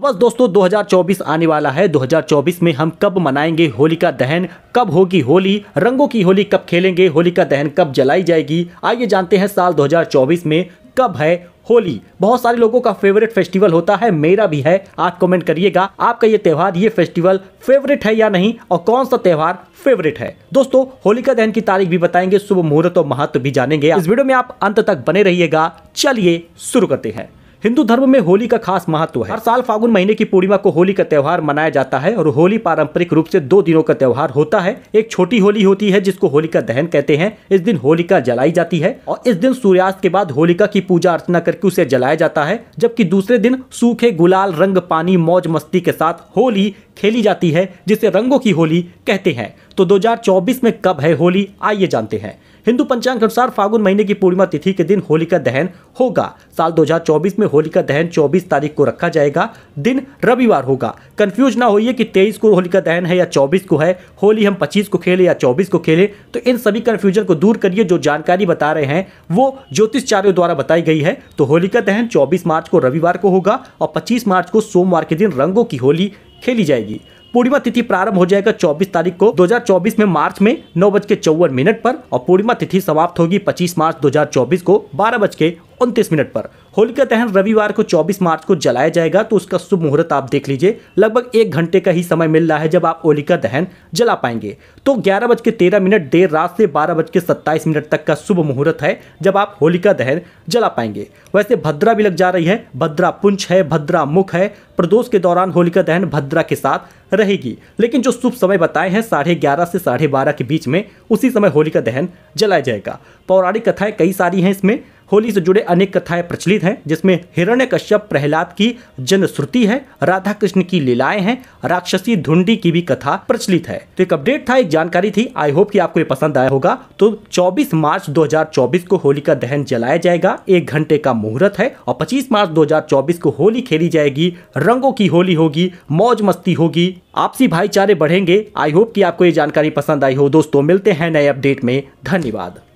बस दोस्तों 2024 आने वाला है 2024 में हम कब मनाएंगे होलिका दहन कब होगी होली रंगों की होली कब खेलेंगे होलिका दहन कब जलाई जाएगी आइए जानते हैं साल 2024 में कब है होली बहुत सारे लोगों का फेवरेट फेस्टिवल होता है मेरा भी है आप कमेंट करिएगा आपका ये त्यौहार ये फेस्टिवल फेवरेट है या नहीं और कौन सा त्यौहार फेवरेट है दोस्तों होलिका दहन की तारीख भी बताएंगे शुभ मुहूर्त और महत्व भी जानेंगे इस वीडियो में आप अंत तक बने रहिएगा चलिए शुरू करते हैं हिंदू धर्म में होली का खास महत्व है हर साल फागुन महीने की पूर्णिमा को होली का त्यौहार मनाया जाता है और होली पारंपरिक रूप से दो दिनों का त्यौहार होता है एक छोटी होली होती है जिसको होलिका दहन कहते हैं इस दिन होलिका जलाई जाती है और इस दिन सूर्यास्त के बाद होलिका की पूजा अर्चना करके उसे जलाया जाता है जबकि दूसरे दिन सूखे गुलाल रंग पानी मौज मस्ती के साथ होली खेली जाती है जिसे रंगों की होली कहते हैं तो 2024 में कब है होली आइए जानते हैं हिंदू पंचांग के अनुसार फागुन महीने की पूर्णिमा तिथि के दिन होलिका दहन होगा साल 2024 में होलिका दहन 24 तारीख को रखा जाएगा दिन रविवार होगा कंफ्यूज ना होइए कि 23 को होलिका दहन है या 24 को है होली हम 25 को खेले या 24 को खेले तो इन सभी कंफ्यूजन को दूर करिए जो जानकारी बता रहे हैं वो ज्योतिषचार्यों द्वारा बताई गई है तो होलिका दहन चौबीस मार्च को रविवार को होगा और पच्चीस मार्च को सोमवार के दिन रंगों की होली खेली जाएगी पूर्णिमा तिथि प्रारंभ हो जाएगा 24 तारीख को 2024 में मार्च में नौ बज के चौवन मिनट पर और पूर्णिमा तिथि समाप्त होगी 25 मार्च 2024 को बारह बज के उनतीस मिनट पर होली का दहन रविवार को 24 मार्च को जलाया जाएगा तो उसका शुभ मुहूर्त आप देख लीजिए लगभग एक घंटे का ही समय मिल रहा है जब आप होली का दहन जला पाएंगे तो ग्यारह बज के तेरह मिनट देर रात से बारह बज के सत्ताईस मिनट तक का शुभ मुहूर्त है जब आप होलिका दहन जला पाएंगे वैसे भद्रा भी लग जा रही है भद्रा पुंछ है भद्रा मुख है प्रदोष के दौरान होलिका दहन भद्रा के साथ रहेगी लेकिन जो शुभ समय बताए हैं साढ़े ग्यारह से साढ़े बारह के बीच में उसी समय होलिका दहन जलाया जाएगा पौराणिक कथाएं कई सारी हैं इसमें होली से जुड़े अनेक कथाएं प्रचलित हैं जिसमें हिरण्य कश्यप प्रहलाद की जनश्रुति है राधा कृष्ण की लीलाएं हैं राक्षसी धुंडी की भी कथा प्रचलित है तो एक अपडेट था एक जानकारी थी आई होप कि आपको ये पसंद आया होगा तो 24 मार्च 2024 को होली का दहन जलाया जाएगा एक घंटे का मुहूर्त है और पच्चीस मार्च दो को होली खेली जाएगी रंगों की होली होगी मौज मस्ती होगी आपसी भाईचारे बढ़ेंगे आई होप कि आपको ये जानकारी पसंद आई हो दोस्तों मिलते हैं नए अपडेट में धन्यवाद